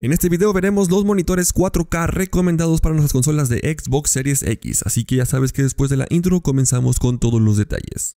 En este video veremos los monitores 4K recomendados para nuestras consolas de Xbox Series X, así que ya sabes que después de la intro comenzamos con todos los detalles.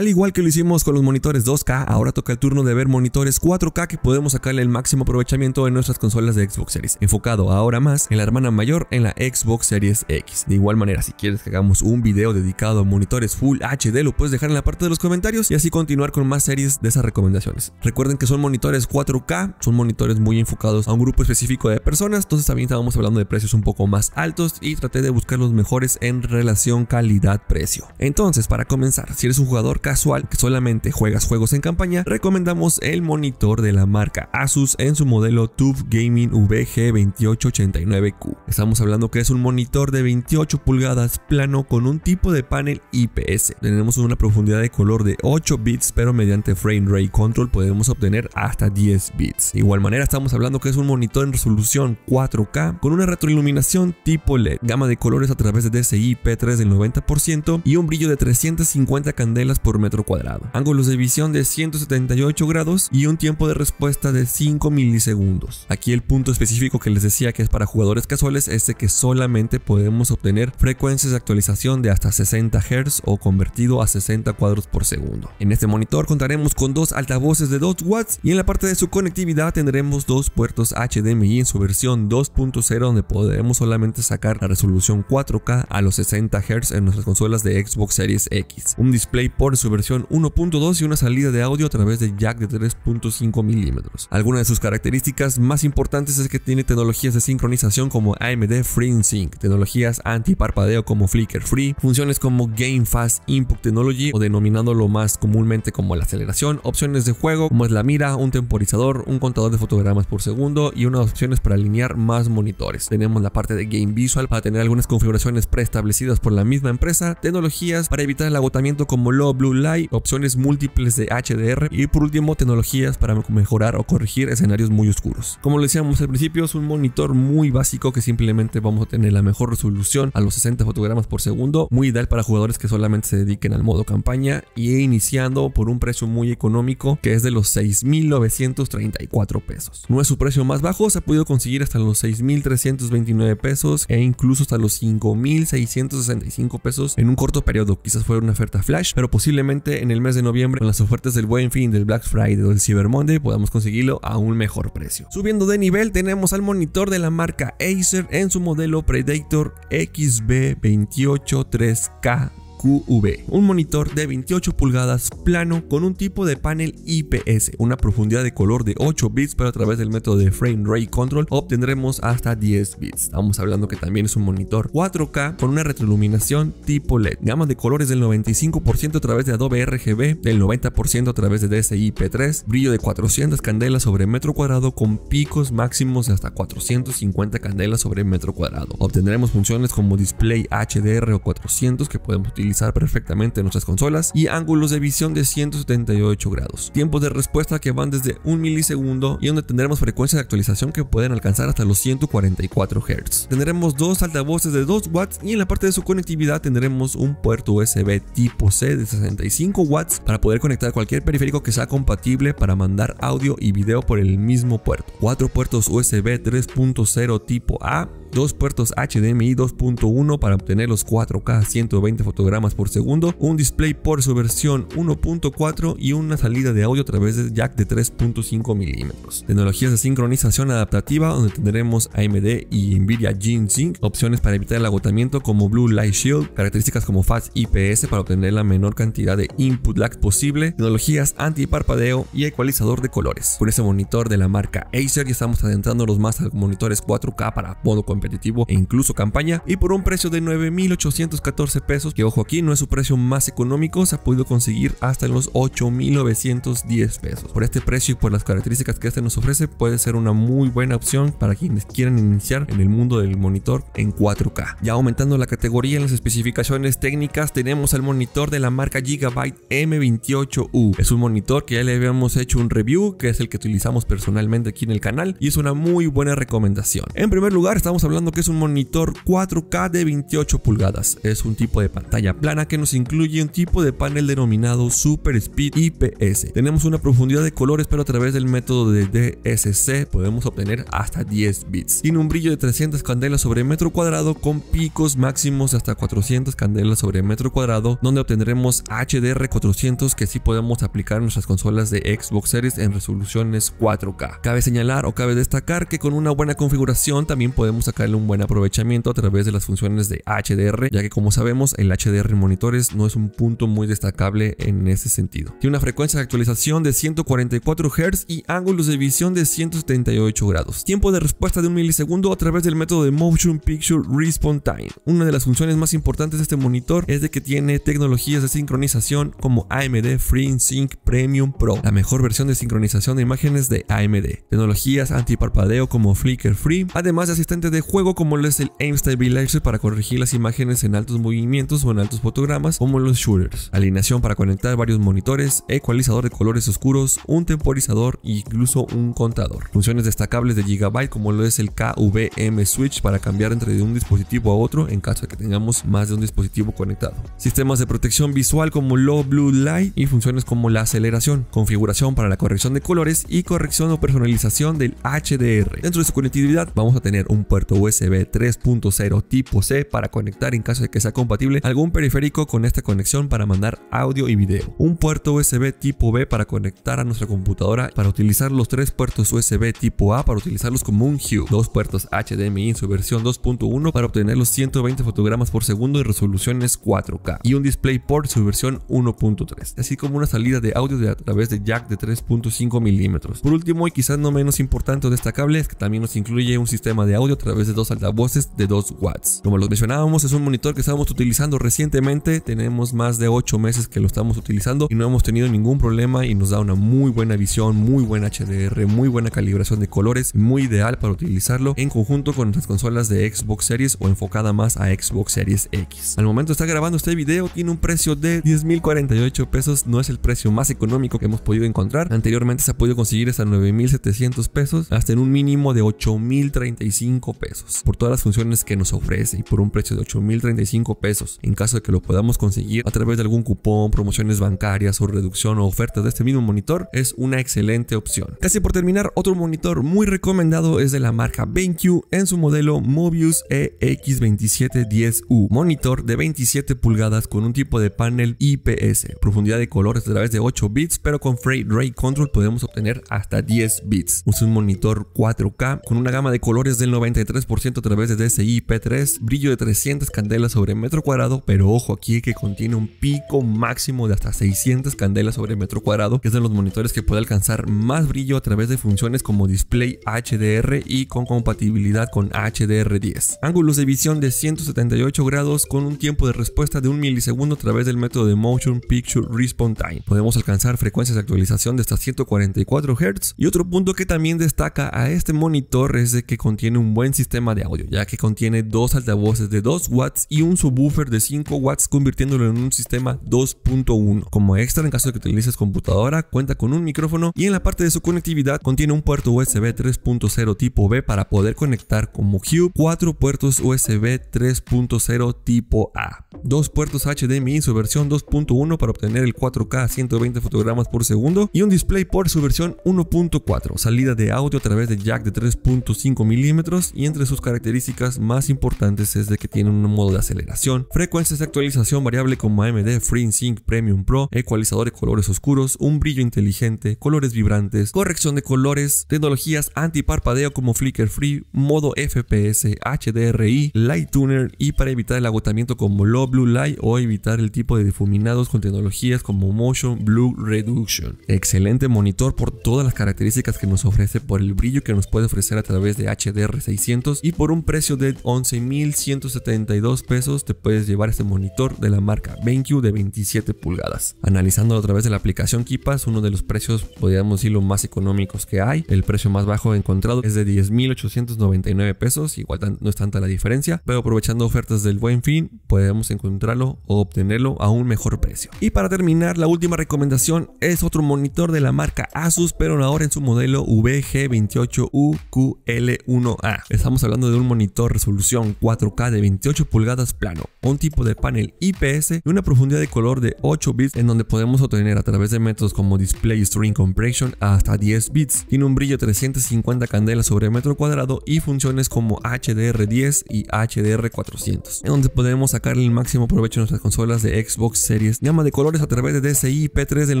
Al igual que lo hicimos con los monitores 2K, ahora toca el turno de ver monitores 4K que podemos sacarle el máximo aprovechamiento en nuestras consolas de Xbox Series, enfocado ahora más en la hermana mayor en la Xbox Series X. De igual manera, si quieres que hagamos un video dedicado a monitores Full HD, lo puedes dejar en la parte de los comentarios y así continuar con más series de esas recomendaciones. Recuerden que son monitores 4K, son monitores muy enfocados a un grupo específico de personas, entonces también estábamos hablando de precios un poco más altos y traté de buscar los mejores en relación calidad-precio. Entonces, para comenzar, si eres un jugador casual que solamente juegas juegos en campaña, recomendamos el monitor de la marca Asus en su modelo Tube Gaming VG2889Q. Estamos hablando que es un monitor de 28 pulgadas plano con un tipo de panel IPS. Tenemos una profundidad de color de 8 bits, pero mediante frame rate control podemos obtener hasta 10 bits. De igual manera estamos hablando que es un monitor en resolución 4K con una retroiluminación tipo LED, gama de colores a través de DCI P3 del 90% y un brillo de 350 candelas por metro cuadrado, ángulos de visión de 178 grados y un tiempo de respuesta de 5 milisegundos. Aquí el punto específico que les decía que es para jugadores casuales es de que solamente podemos obtener frecuencias de actualización de hasta 60 Hz o convertido a 60 cuadros por segundo. En este monitor contaremos con dos altavoces de 2 watts y en la parte de su conectividad tendremos dos puertos HDMI en su versión 2.0 donde podremos solamente sacar la resolución 4K a los 60 Hz en nuestras consolas de Xbox Series X. Un display por su versión 1.2 y una salida de audio a través de jack de 3.5 milímetros. Algunas de sus características más importantes es que tiene tecnologías de sincronización como AMD FreeSync, tecnologías anti-parpadeo como Flicker Free, funciones como Game Fast Input Technology o denominándolo más comúnmente como la aceleración, opciones de juego como es la mira, un temporizador, un contador de fotogramas por segundo y unas opciones para alinear más monitores. Tenemos la parte de Game Visual para tener algunas configuraciones preestablecidas por la misma empresa, tecnologías para evitar el agotamiento como Low Blue Light, opciones múltiples de HDR y por último tecnologías para mejorar o corregir escenarios muy oscuros. Como lo decíamos al principio, es un monitor muy básico que simplemente vamos a tener la mejor resolución a los 60 fotogramas por segundo, muy ideal para jugadores que solamente se dediquen al modo campaña y e iniciando por un precio muy económico que es de los 6.934 pesos. No es su precio más bajo, se ha podido conseguir hasta los 6.329 pesos e incluso hasta los 5.665 pesos en un corto periodo. Quizás fuera una oferta flash, pero posiblemente en el mes de noviembre con las ofertas del Buen Fin, del Black Friday o del Cyber Monday podamos conseguirlo a un mejor precio. Subiendo de nivel tenemos al monitor de la marca Acer en su modelo Predator XB283K un monitor de 28 pulgadas plano con un tipo de panel IPS, una profundidad de color de 8 bits, pero a través del método de frame rate control obtendremos hasta 10 bits. Estamos hablando que también es un monitor 4K con una retroiluminación tipo LED, Gama de colores del 95% a través de Adobe RGB, del 90% a través de DSi P3, brillo de 400 candelas sobre metro cuadrado con picos máximos de hasta 450 candelas sobre metro cuadrado. Obtendremos funciones como display HDR o 400 que podemos utilizar perfectamente en nuestras consolas y ángulos de visión de 178 grados. Tiempos de respuesta que van desde un milisegundo y donde tendremos frecuencias de actualización que pueden alcanzar hasta los 144 Hz. Tendremos dos altavoces de 2 watts y en la parte de su conectividad tendremos un puerto USB tipo C de 65 watts para poder conectar cualquier periférico que sea compatible para mandar audio y video por el mismo puerto. Cuatro puertos USB 3.0 tipo A dos puertos HDMI 2.1 para obtener los 4K 120 fotogramas por segundo, un display por su versión 1.4 y una salida de audio a través de jack de 3.5 milímetros. Tecnologías de sincronización adaptativa donde tendremos AMD y Nvidia g Sync, opciones para evitar el agotamiento como Blue Light Shield, características como Fast IPS para obtener la menor cantidad de input lag posible, tecnologías anti-parpadeo y ecualizador de colores. Con ese monitor de la marca Acer ya estamos los más a monitores 4K para modo competitivo e incluso campaña y por un precio de 9.814 pesos, que ojo aquí no es su precio más económico, se ha podido conseguir hasta en los 8.910 pesos. Por este precio y por las características que este nos ofrece puede ser una muy buena opción para quienes quieran iniciar en el mundo del monitor en 4K. Ya aumentando la categoría en las especificaciones técnicas tenemos el monitor de la marca Gigabyte M28U. Es un monitor que ya le habíamos hecho un review, que es el que utilizamos personalmente aquí en el canal y es una muy buena recomendación. En primer lugar estamos hablando hablando que es un monitor 4K de 28 pulgadas. Es un tipo de pantalla plana que nos incluye un tipo de panel denominado Super Speed IPS. Tenemos una profundidad de colores, pero a través del método de DSC podemos obtener hasta 10 bits. Tiene un brillo de 300 candelas sobre metro cuadrado con picos máximos de hasta 400 candelas sobre metro cuadrado, donde obtendremos HDR 400 que sí podemos aplicar en nuestras consolas de Xbox Series en resoluciones 4K. Cabe señalar o cabe destacar que con una buena configuración también podemos sacar un buen aprovechamiento a través de las funciones de HDR, ya que como sabemos el HDR en monitores no es un punto muy destacable en ese sentido. Tiene una frecuencia de actualización de 144 Hz y ángulos de visión de 178 grados. Tiempo de respuesta de un milisegundo a través del método de Motion Picture Response Time. Una de las funciones más importantes de este monitor es de que tiene tecnologías de sincronización como AMD FreeSync Premium Pro, la mejor versión de sincronización de imágenes de AMD. Tecnologías antiparpadeo como Flicker Free, además de asistente de juego como lo es el Aim Stabilizer para corregir las imágenes en altos movimientos o en altos fotogramas como los shooters, alineación para conectar varios monitores, ecualizador de colores oscuros, un temporizador e incluso un contador. Funciones destacables de Gigabyte como lo es el KVM Switch para cambiar entre de un dispositivo a otro en caso de que tengamos más de un dispositivo conectado. Sistemas de protección visual como Low Blue Light y funciones como la aceleración, configuración para la corrección de colores y corrección o personalización del HDR. Dentro de su conectividad vamos a tener un puerto USB 3.0 tipo C para conectar en caso de que sea compatible algún periférico con esta conexión para mandar audio y video. Un puerto USB tipo B para conectar a nuestra computadora para utilizar los tres puertos USB tipo A para utilizarlos como un Hue. Dos puertos HDMI en su versión 2.1 para obtener los 120 fotogramas por segundo y resoluciones 4K. Y un DisplayPort su versión 1.3. Así como una salida de audio a través de jack de 3.5 milímetros. Por último y quizás no menos importante o destacable es que también nos incluye un sistema de audio a través de dos altavoces de 2 watts. Como los mencionábamos, es un monitor que estábamos utilizando recientemente. Tenemos más de 8 meses que lo estamos utilizando y no hemos tenido ningún problema y nos da una muy buena visión, muy buen HDR, muy buena calibración de colores, muy ideal para utilizarlo en conjunto con las consolas de Xbox Series o enfocada más a Xbox Series X. Al momento está grabando este video, tiene un precio de 10.048 pesos, no es el precio más económico que hemos podido encontrar. Anteriormente se ha podido conseguir hasta 9.700 pesos, hasta en un mínimo de 8.035 pesos por todas las funciones que nos ofrece y por un precio de 8.035 pesos, en caso de que lo podamos conseguir a través de algún cupón, promociones bancarias o reducción o oferta de este mismo monitor, es una excelente opción. Casi por terminar, otro monitor muy recomendado es de la marca BenQ en su modelo Mobius EX2710U, monitor de 27 pulgadas con un tipo de panel IPS, profundidad de colores a través de 8 bits, pero con Freight Ray Control podemos obtener hasta 10 bits. Es un monitor 4K con una gama de colores del 93 ciento a través de DSI P3, brillo de 300 candelas sobre metro cuadrado, pero ojo aquí que contiene un pico máximo de hasta 600 candelas sobre metro cuadrado, que es de los monitores que puede alcanzar más brillo a través de funciones como display HDR y con compatibilidad con HDR10. Ángulos de visión de 178 grados con un tiempo de respuesta de un milisegundo a través del método de Motion Picture Response Time. Podemos alcanzar frecuencias de actualización de hasta 144 Hz. Y otro punto que también destaca a este monitor es de que contiene un buen sistema de audio, ya que contiene dos altavoces de 2 watts y un subwoofer de 5 watts convirtiéndolo en un sistema 2.1. Como extra en caso de que utilices computadora, cuenta con un micrófono y en la parte de su conectividad contiene un puerto USB 3.0 tipo B para poder conectar como Hue, cuatro puertos USB 3.0 tipo A, dos puertos HDMI su versión 2.1 para obtener el 4K a 120 fotogramas por segundo y un display por su versión 1.4, salida de audio a través de jack de 3.5 milímetros y entre de sus características más importantes es de que tiene un modo de aceleración, frecuencias de actualización variable como AMD FreeSync Premium Pro, ecualizador de colores oscuros, un brillo inteligente, colores vibrantes, corrección de colores, tecnologías antiparpadeo como Flicker Free, modo FPS, HDRI, Light Tuner y para evitar el agotamiento como Low Blue Light o evitar el tipo de difuminados con tecnologías como Motion Blue Reduction. Excelente monitor por todas las características que nos ofrece, por el brillo que nos puede ofrecer a través de HDR 600 y por un precio de 11.172 pesos te puedes llevar este monitor de la marca BenQ de 27 pulgadas. analizando a través de la aplicación Kipas, uno de los precios, podríamos decir, los más económicos que hay. El precio más bajo encontrado es de 10.899 pesos, igual no es tanta la diferencia, pero aprovechando ofertas del buen fin, podemos encontrarlo o obtenerlo a un mejor precio. Y para terminar, la última recomendación es otro monitor de la marca Asus, pero ahora en su modelo VG28UQL1A. Estamos hablando de un monitor resolución 4K de 28 pulgadas plano, un tipo de panel IPS y una profundidad de color de 8 bits en donde podemos obtener a través de métodos como Display String Compression hasta 10 bits. Tiene un brillo 350 candelas sobre metro cuadrado y funciones como HDR10 y HDR400, en donde podemos sacar el máximo provecho a nuestras consolas de Xbox Series, gama de colores a través de DCI P3 del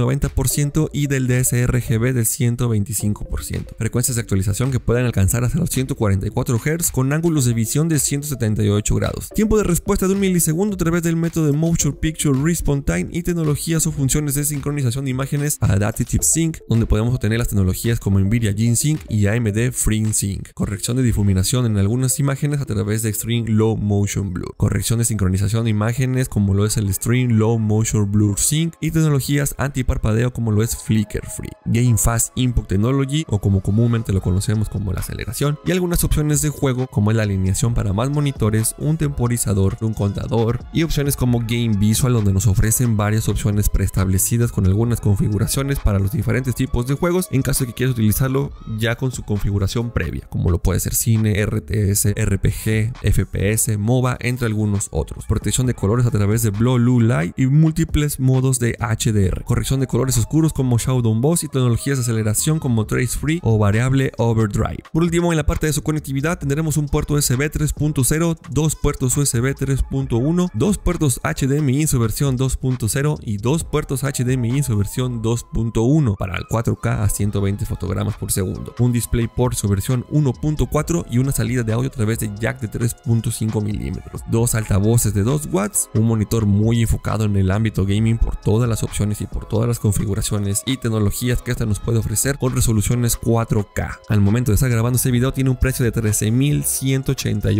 90% y del DSRGB del 125%. Frecuencias de actualización que pueden alcanzar hasta los 144 GB con ángulos de visión de 178 grados. Tiempo de respuesta de un milisegundo a través del método de Motion Picture Response Time y tecnologías o funciones de sincronización de imágenes Adaptive Sync, donde podemos obtener las tecnologías como Nvidia G-Sync y AMD FreeSync. Corrección de difuminación en algunas imágenes a través de Extreme Low Motion Blur. Corrección de sincronización de imágenes como lo es el Extreme Low Motion Blur Sync y tecnologías antiparpadeo como lo es Flicker Free. Game Fast Input Technology o como comúnmente lo conocemos como la aceleración y algunas opciones de juego como es la alineación para más monitores, un temporizador, un contador y opciones como Game Visual donde nos ofrecen varias opciones preestablecidas con algunas configuraciones para los diferentes tipos de juegos en caso de que quieras utilizarlo ya con su configuración previa, como lo puede ser cine, RTS, RPG, FPS, MOBA, entre algunos otros. Protección de colores a través de Blue, Blue Light y múltiples modos de HDR. Corrección de colores oscuros como Shadow Boss y tecnologías de aceleración como Trace Free o variable Overdrive. Por último, en la parte de su conectividad tendremos un puerto USB 3.0, dos puertos USB 3.1, dos puertos HDMI en su versión 2.0 y dos puertos HDMI en su versión 2.1 para el 4K a 120 fotogramas por segundo, un display por su versión 1.4 y una salida de audio a través de jack de 3.5 milímetros, dos altavoces de 2 watts, un monitor muy enfocado en el ámbito gaming por todas las opciones y por todas las configuraciones y tecnologías que esta nos puede ofrecer con resoluciones 4K. Al momento de estar grabando este video tiene un precio de 13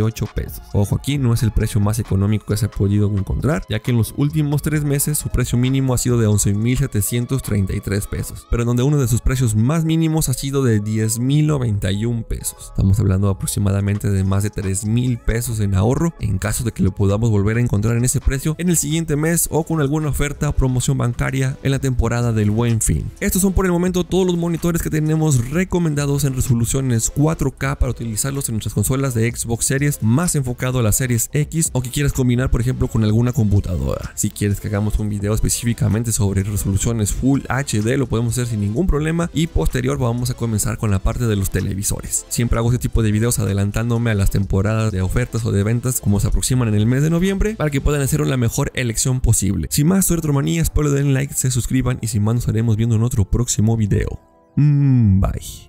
ocho pesos. Ojo aquí, no es el precio más económico que se ha podido encontrar, ya que en los últimos tres meses su precio mínimo ha sido de 11.733 pesos, pero donde uno de sus precios más mínimos ha sido de 10.091 pesos. Estamos hablando aproximadamente de más de 3.000 pesos en ahorro en caso de que lo podamos volver a encontrar en ese precio en el siguiente mes o con alguna oferta o promoción bancaria en la temporada del buen fin. Estos son por el momento todos los monitores que tenemos recomendados en resoluciones 4K para utilizarlos en nuestras consolas de Xbox Series, más enfocado a las Series X o que quieras combinar, por ejemplo, con alguna computadora. Si quieres que hagamos un video específicamente sobre resoluciones Full HD, lo podemos hacer sin ningún problema y posterior vamos a comenzar con la parte de los televisores. Siempre hago este tipo de videos adelantándome a las temporadas de ofertas o de ventas como se aproximan en el mes de noviembre para que puedan hacer la mejor elección posible. Sin más, suerte por espero den like, se suscriban y sin más nos estaremos viendo en otro próximo video. Mm, bye.